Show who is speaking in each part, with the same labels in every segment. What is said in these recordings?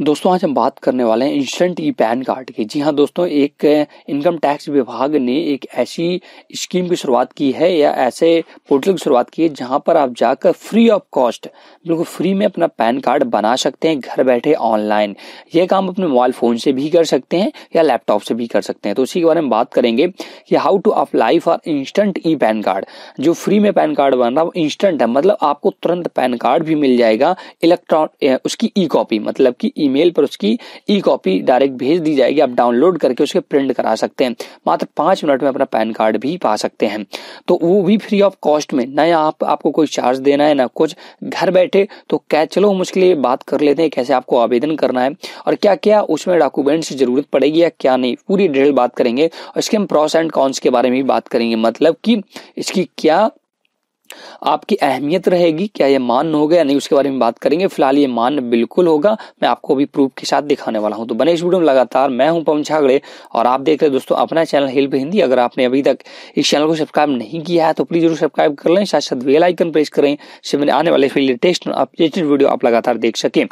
Speaker 1: दोस्तों आज हम बात करने वाले हैं इंस्टेंट ई पैन कार्ड की जी हाँ दोस्तों एक इनकम टैक्स विभाग ने एक ऐसी स्कीम की शुरुआत की है या ऐसे पोर्टल की शुरुआत की है जहाँ पर आप जाकर फ्री ऑफ कॉस्ट बिल्कुल फ्री में अपना पैन कार्ड बना सकते हैं घर बैठे ऑनलाइन ये काम अपने मोबाइल फ़ोन से भी कर सकते हैं या लैपटॉप से भी कर सकते हैं तो उसी के बारे में बात करेंगे कि how to apply for instant e PAN card जो फ्री में पैन कार्ड बन रहा है वो इंस्टेंट है मतलब आपको तुरंत पैन कार्ड भी मिल जाएगा इलेक्ट्रॉन उसकी ई कॉपी मतलब की ईमेल पर उसकी ई कॉपी डायरेक्ट भेज दी जाएगी आप डाउनलोड करके उसके प्रिंट करा सकते हैं मात्र पांच मिनट में अपना पैन कार्ड भी पा सकते हैं तो वो भी फ्री ऑफ कॉस्ट में ना आप आपको कोई चार्ज देना है ना कुछ घर बैठे तो क्या चलो हम उसके लिए बात कर लेते हैं कैसे आपको आवेदन करना है और क्या क्या उसमें डॉक्यूमेंट्स जरूरत पड़ेगी या क्या नहीं पूरी डिटेल बात करेंगे और इसके हम प्रोस एंड कॉन्स के बारे में भी बात करेंगे मतलब कि इसकी क्या आपकी अहमियत रहेगी क्या ये मान्य होगा या नहीं उसके बारे में बात करेंगे फिलहाल ये मान्य बिल्कुल होगा मैं आपको अभी प्रूफ के साथ दिखाने वाला हूं तो बने इस वीडियो में लगातार मैं हूं पवन छागड़े और आप देख रहे हैं दोस्तों अपना चैनल हिल्प हिंदी अगर आपने अभी तक इस चैनल को सब्सक्राइब नहीं किया है तो प्लीज़ जरूर सब्सक्राइब कर लें साथ साथ वेल आइकन प्रेस करें जिससे मैंने आने वाले लेटेस्ट अपडेटेड वीडियो आप लगातार देख सकें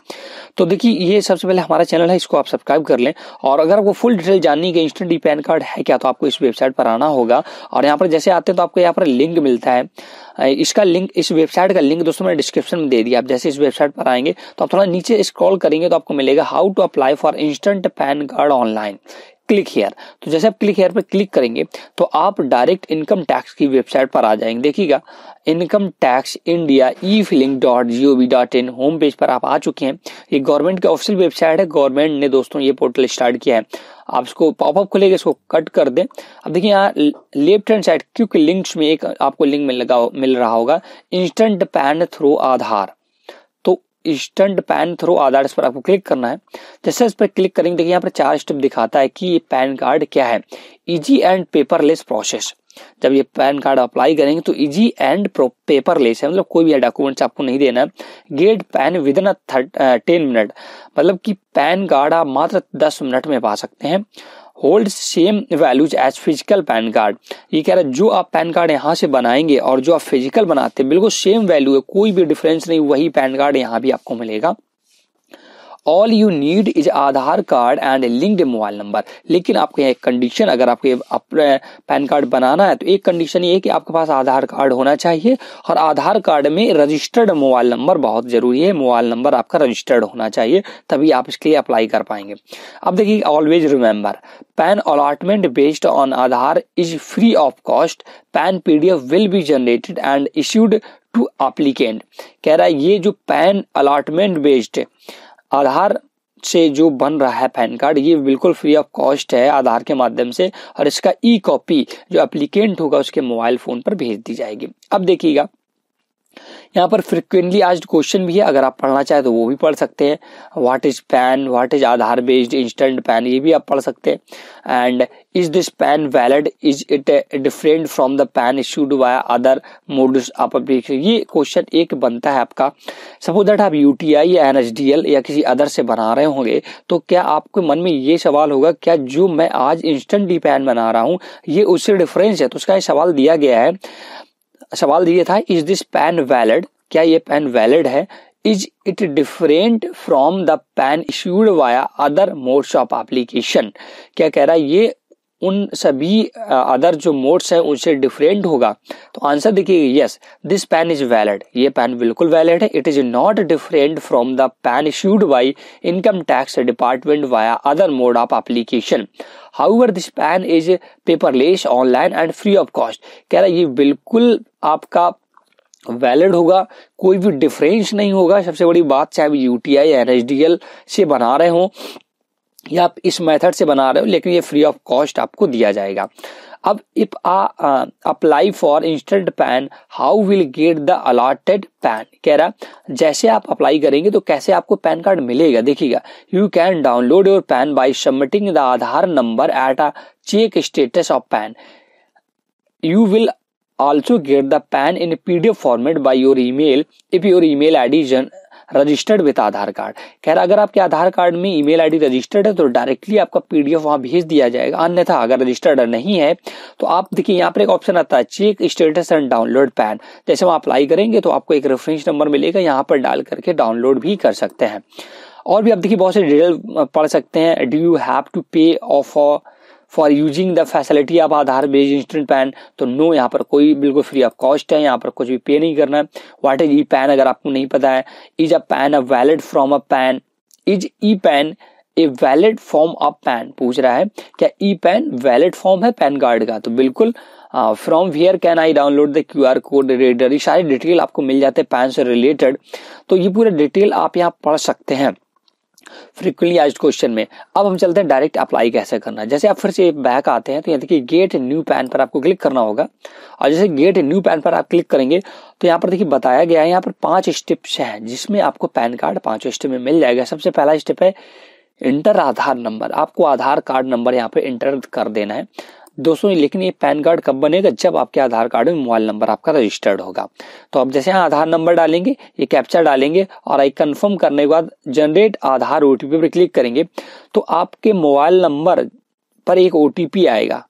Speaker 1: तो देखिए ये सबसे पहले हमारा चैनल है इसको आप सब्सक्राइब कर लें और अगर आपको फुल डिटेल जाननी कि इंस्टेंट ई पैन कार्ड है क्या तो आपको इस वेबसाइट पर आना होगा और यहाँ पर जैसे आते हैं तो आपको यहाँ पर लिंक मिलता है इसका लिंक इस वेबसाइट का लिंक दोस्तों मैंने डिस्क्रिप्शन में दे दिया आप जैसे इस वेबसाइट पर आएंगे तो आप थोड़ा नीचे स्क्रॉल करेंगे तो आपको मिलेगा how to apply for instant PAN card online click here तो जैसे आप क्लिक हेयर पर क्लिक करेंगे तो आप डायरेक्ट इनकम टैक्स की वेबसाइट पर आ जाएंगे देखिएगा income tax India e filing dot G O V dot in home page पर आप आ चुके हैं ये गवर्नमेंट की ऑफिशियल वेबसाइट है गवर्नमेंट ने दोस्तों ये पोर्टल स्टार्ट किया है आप इसको पॉपअप खोलेंगे इसको कट कर दें अब देखिए यहाँ लेफ्ट हैंड साइड क्योंकि लिंक्स में एक आपको लिंक मिल लगा मिल रहा होगा instant PAN through Aadhaar instant PAN through आधार्स पर आपको क्लिक करना है जैसे इस पर क्लिक करेंगे देखिए यहाँ पर चार स्टेप दिखाता है कि ये पैन कार्ड क्या है इजी एंड पेपरलेस प्रोसेस जब ये पैन कार्ड अप्लाई करेंगे तो इजी एंड पेपरलेस है मतलब कोई भी डॉक्यूमेंट्स आपको नहीं देना है get PAN within ten minute मतलब कि पैन कार्ड आप मात्र दस मिनट में पा सकते हैं hold same values as physical PAN card ये कह रहा है जो आप पैन कार्ड यहाँ से बनाएंगे और जो आप फिजिकल बनाते हैं बिल्कुल सेम वैल्यू है कोई भी डिफरेंस नहीं वही पैन कार्ड यहाँ भी आपको मिलेगा all you need is Aadhaar card and linked mobile number लेकिन आपके यहाँ एक कंडीशन अगर आपके अपने पैन कार्ड बनाना है तो एक कंडीशन ये है कि आपके पास आधार कार्ड होना चाहिए और आधार कार्ड में रजिस्टर्ड मोबाइल नंबर बहुत जरूरी है मोबाइल नंबर आपका रजिस्टर्ड होना चाहिए तभी आप इसके लिए अप्लाई कर पाएंगे अब देखिए always remember PAN allotment based on Aadhaar is free of cost PAN F will be generated and issued to applicant कह रहा है ये जो पैन अलॉटमेंट बेस्ड आधार से जो बन रहा है पैन कार्ड ये बिल्कुल फ्री ऑफ कॉस्ट है आधार के माध्यम से और इसका ई कॉपी जो एप्लीकेंट होगा उसके मोबाइल फोन पर भेज दी जाएगी अब देखिएगा यहाँ पर फ्रिक्वेंटली आज क्वेश्चन भी है अगर आप पढ़ना चाहें तो वो भी पढ़ सकते हैं what is PAN what is Aadhaar based instant PAN ये भी आप पढ़ सकते हैं and Is this PAN valid? Is it uh, different from the PAN issued by other modus application? ये क्वेश्चन एक बनता है आपका सपोज दैट आप यू या एन एच डी एल या किसी अदर से बना रहे होंगे तो क्या आपके मन में ये सवाल होगा क्या जो मैं आज इंस्टेंट डी पैन बना रहा हूँ ये उससे डिफरेंस है तो उसका ये सवाल दिया गया है सवाल दिया था इज दिस पैन वैलिड क्या ये पैन वैलिड है is it different from the PAN issued via other modes of application क्या कह रहा है ये उन सभी अदर जो मोड्स हैं उनसे डिफरेंट होगा तो आंसर देखिए yes this PAN is valid ये पैन बिल्कुल वैलिड है it is not different from the PAN issued by income tax department via other mode of application however this PAN is paperless online and free of cost कह रहा है ये बिल्कुल आपका valid होगा कोई भी डिफरेंस नहीं होगा सबसे बड़ी बात चाहे वो यूटीआई एनएचडीएल से बना रहे हों या आप इस मेथड से बना रहे हो लेकिन ये फ्री ऑफ कॉस्ट आपको दिया जाएगा अब if apply for instant PAN how will get the allotted PAN कह रहा जैसे आप अप्लाई करेंगे तो कैसे आपको पैन कार्ड मिलेगा देखिएगा you can download your PAN by submitting the Aadhaar number at a check status of PAN you will also get also get the pan in pdf format by your email if your email id जन registered with Aadhaar card कह रहा अगर आपके Aadhaar card में email ID registered है तो directly आपका PDF वहां भेज दिया जाएगा अन्यथा अगर रजिस्टर्ड नहीं है तो आप देखिए यहाँ पर एक ऑप्शन आता है check status and download PAN जैसे हम अप्लाई करेंगे तो आपको एक रेफरेंस नंबर मिलेगा यहाँ पर डाल करके डाउनलोड भी कर सकते हैं और भी आप देखिए बहुत से डिटेल पढ़ सकते हैं do you have to pay off for using the facility of Aadhaar based instant PAN तो नो यहाँ पर कोई बिल्कुल फ्री ऑफ कॉस्ट है यहाँ पर कुछ भी पे नहीं करना है वाट इज ई पैन अगर आपको नहीं पता है is a PAN a valid from a PAN is e PAN a valid form of PAN पूछ रहा है क्या ई पैन वैलिड फॉर्म है पैन कार्ड का तो बिल्कुल from where can I download the Q R code reader ये सारे डिटेल आपको मिल जाते हैं पैन से रिलेटेड तो ये पूरा डिटेल आप यहाँ पढ़ सकते हैं फ्रिक्वेंटली आज क्वेश्चन में अब हम चलते हैं डायरेक्ट अप्लाई कैसे करना है जैसे आप फिर से बैक आते हैं तो यहाँ देखिए गेट न्यू पैन पर आपको क्लिक करना होगा और जैसे गेट न्यू पैन पर आप क्लिक करेंगे तो यहाँ पर देखिए बताया गया है यहाँ पर पांच स्टेप्स हैं जिसमें आपको पैन कार्ड पांचों स्टेप में मिल जाएगा सबसे पहला स्टेप है इंटर आधार नंबर आपको आधार कार्ड नंबर यहाँ पे इंटर कर देना है दोस्तों लेकिन ये पैन कार्ड कब बनेगा जब आपके आधार कार्ड में मोबाइल नंबर आपका रजिस्टर्ड होगा तो आप जैसे यहाँ आधार नंबर डालेंगे ये कैप्चर डालेंगे और आई कन्फर्म करने के बाद जनरेट आधार ओटीपी पर क्लिक करेंगे तो आपके मोबाइल नंबर पर एक ओटीपी आएगा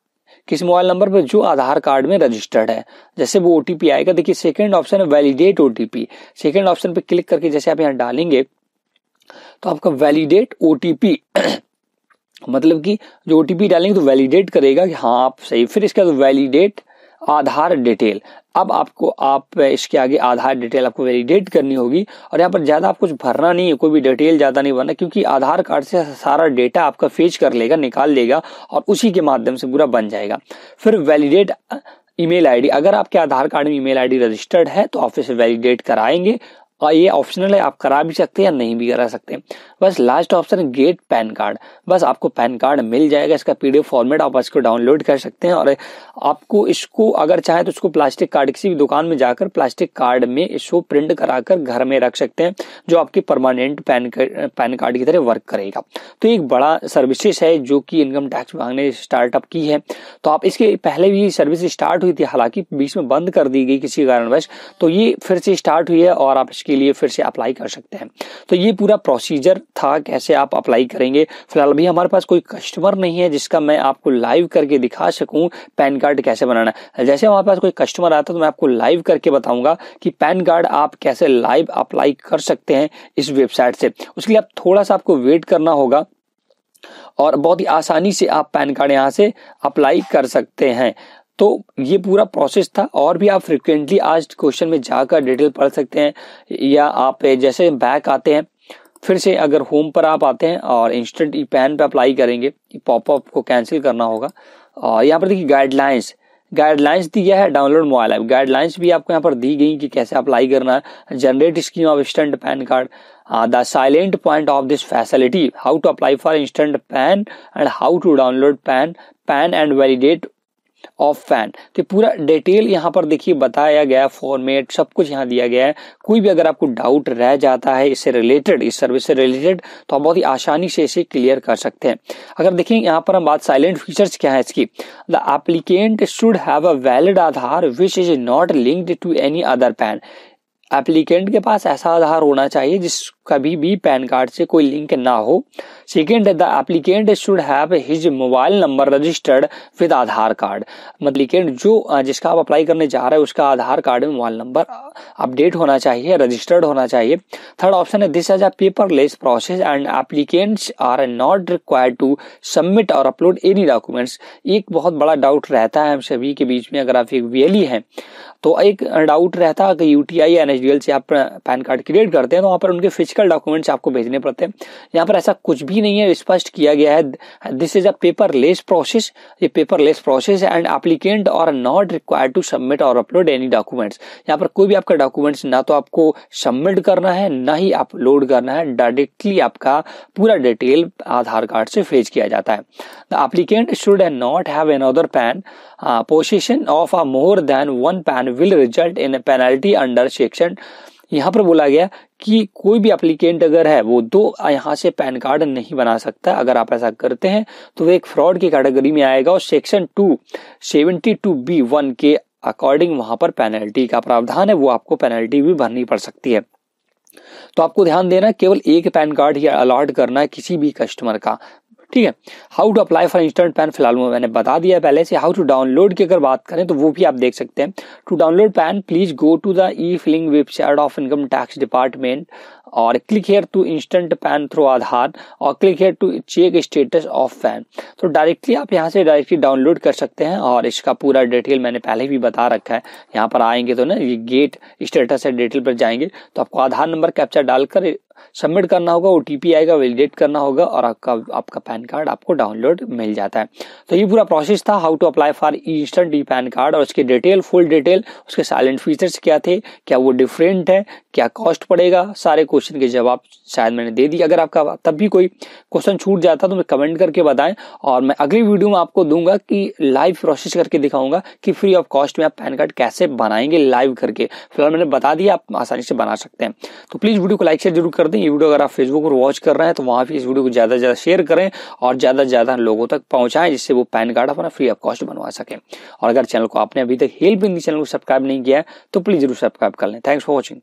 Speaker 1: किस मोबाइल नंबर पर जो आधार कार्ड में रजिस्टर्ड है जैसे वो ओटीपी आएगा देखिए सेकंड ऑप्शन है वैलिडेट ओटीपी सेकंड ऑप्शन पर क्लिक करके जैसे आप यहाँ डालेंगे तो आपका वैलिडेट ओटीपी मतलब कि जो ओ डालेंगे तो वैलिडेट करेगा कि हाँ आप सही फिर इसके बाद वैलिडेट आधार डिटेल अब आपको आप इसके आगे आधार डिटेल आपको वैलिडेट करनी होगी और यहाँ पर ज़्यादा आप कुछ भरना नहीं है कोई भी डिटेल ज़्यादा नहीं भरना क्योंकि आधार कार्ड से सारा डेटा आपका फेच कर लेगा निकाल लेगा और उसी के माध्यम से पूरा बन जाएगा फिर वैलिडेट ईमेल आईडी अगर आपके आधार कार्ड में ईमेल आईडी रजिस्टर्ड है तो आप इसे वैलिडेट कराएंगे और ये ऑप्शनल है आप करा भी सकते हैं या नहीं भी करा सकते बस last option get PAN card बस आपको पैन कार्ड मिल जाएगा इसका पीडीएफ फॉर्मेट आप इसको डाउनलोड कर सकते हैं और आपको इसको अगर चाहे तो इसको प्लास्टिक कार्ड किसी भी दुकान में जाकर प्लास्टिक कार्ड में इसको प्रिंट कराकर घर में रख सकते हैं जो आपकी परमानेंट पैन पैन कार्ड की तरह वर्क करेगा तो एक बड़ा सर्विसेस है जो कि इनकम टैक्स विभाग ने स्टार्टअप की है तो आप इसके पहले भी सर्विस स्टार्ट हुई थी हालांकि बीच में बंद कर दी गई किसी कारणवश तो ये फिर से स्टार्ट हुई है और आप इसके इसके लिए फिर से अप्लाई कर सकते हैं तो ये पूरा प्रोसीजर था कैसे आप अप्लाई करेंगे फिलहाल अभी हमारे पास कोई कस्टमर नहीं है जिसका मैं आपको लाइव करके दिखा सकूं पैन कार्ड कैसे बनाना है जैसे हमारे पास कोई कस्टमर आता तो मैं आपको लाइव करके बताऊंगा कि पैन कार्ड आप कैसे लाइव अप्लाई कर सकते हैं इस वेबसाइट से उसके लिए आप थोड़ा सा आपको वेट करना होगा और बहुत ही आसानी से आप पैन कार्ड यहाँ से अप्लाई कर सकते हैं तो ये पूरा प्रोसेस था और भी आप फ्रिक्वेंटली आज क्वेश्चन में जाकर डिटेल पढ़ सकते हैं या आप जैसे बैक आते हैं फिर से अगर होम पर आप आते हैं और इंस्टेंट ई पैन पर अप्लाई करेंगे पॉपअप को कैंसिल करना होगा और यहाँ पर देखिए गाइडलाइंस गाइडलाइंस दिया है डाउनलोड मोबाइल ऐप गाइडलाइंस भी आपको यहाँ पर दी गई कि कैसे अप्लाई करना है generate scheme of instant PAN card the silent point of this facility how to apply for instant PAN and how to download PAN PAN and validate of PAN तो पूरा डिटेल यहाँ पर देखिए बताया गया फॉर्मेट सब कुछ यहाँ दिया गया है कोई भी अगर आपको डाउट रह जाता है इससे रिलेटेड इस सर्विस से रिलेटेड तो आप बहुत ही आसानी से इसे क्लियर कर सकते हैं अगर देखें यहाँ पर हम बात साइलेंट फीचर्स क्या है इसकी the applicant should have a valid Aadhaar which is not linked to any other PAN applicant के पास ऐसा आधार होना चाहिए जिस कभी भी पैन कार्ड से कोई लिंक ना हो second the applicant should have his mobile number registered with Aadhaar card मतलब जो जिसका आप अप्लाई करने जा रहे हैं उसका आधार कार्ड में मोबाइल नंबर अपडेट होना चाहिए रजिस्टर्ड होना चाहिए थर्ड ऑप्शन है this is a paperless process and applicants are not required to submit और अपलोड एनी डॉक्यूमेंट्स एक बहुत बड़ा डाउट रहता है हम सभी के बीच में अगर आप एक वीएलई e हैं तो एक डाउट रहता है कि यूटीआई एनएचडीएल से आप पैन कार्ड क्रिएट करते हैं तो वहाँ पर उनके फिजिकल फिजिकल डॉक्यूमेंट्स आपको भेजने पड़ते हैं यहाँ पर ऐसा कुछ भी नहीं है स्पष्ट किया गया है this is a paper process ये paper process and applicant और नॉट रिक्वायर्ड टू सबमिट और अपलोड एनी डॉक्यूमेंट्स यहाँ पर कोई भी आपका डॉक्यूमेंट्स ना तो आपको सबमिट करना है ना ही अपलोड करना है डायरेक्टली आपका पूरा डिटेल आधार कार्ड से फेज किया जाता है the applicant should not have an other PAN position of a more than one PAN will result in penalty under section यहाँ पर बोला गया कि कोई भी एप्लीकेंट अगर है वो दो यहाँ से पैन कार्ड नहीं बना सकता अगर आप ऐसा करते हैं तो वो एक फ्रॉड की कैटेगरी में आएगा और section two seventy two B one के अकॉर्डिंग वहां पर पेनल्टी का प्रावधान है वो आपको पेनल्टी भी भरनी पड़ सकती है तो आपको ध्यान देना केवल एक पैन कार्ड ही अलॉट करना है किसी भी कस्टमर का ठीक है how to apply for instant PAN फिलहाल मैंने बता दिया पहले से हाउ टू डाउनलोड की अगर बात करें तो वो भी आप देख सकते हैं to download PAN please go to the e filing website of income tax department और click here to instant PAN through Aadhaar और click here to check status of PAN तो डायरेक्टली आप यहाँ से डायरेक्टली डाउनलोड कर सकते हैं और इसका पूरा डिटेल मैंने पहले भी बता रखा है यहाँ पर आएंगे तो ना ये गेट स्टेटस है डिटेल पर जाएंगे तो आपको आधार नंबर कैप्चर डालकर सबमिट करना होगा ओ आएगा वैलिडेट करना होगा और आपका आपका पैन कार्ड आपको डाउनलोड मिल जाता है तो ये पूरा प्रोसेस था how to apply for instant e PAN card और उसके डिटेल फुल डिटेल उसके साइलेंट फीचर्स क्या थे क्या वो डिफरेंट है क्या कॉस्ट पड़ेगा सारे क्वेश्चन के जवाब शायद मैंने दे दिए अगर आपका तब भी कोई क्वेश्चन छूट जाता तो मैं कमेंट करके बताएं और मैं अगली वीडियो में आपको दूंगा कि लाइव प्रोसेस करके दिखाऊंगा कि फ्री ऑफ कॉस्ट में आप पैन कार्ड कैसे बनाएंगे लाइव करके फिलहाल मैंने बता दिया आप आसानी से बना सकते हैं तो प्लीज़ वीडियो को लाइक शेयर जरूर कर दें ये वीडियो अगर आप फेसबुक पर वॉच कर रहे हैं तो वहाँ भी इस वीडियो को ज़्यादा से ज़्यादा शेयर करें और ज़्यादा से ज़्यादा लोगों तक पहुंचाएं जिससे वो पैन कार्ड अपना फ्री ऑफ कॉस्ट बनवा सकें और अगर चैनल को आपने अभी तक हेल्प हिंदी चैनल को सब्सक्राइब नहीं किया है तो प्लीज़ जरूर सब्सक्राइब कर लें थैंक्स फॉर वॉचिंग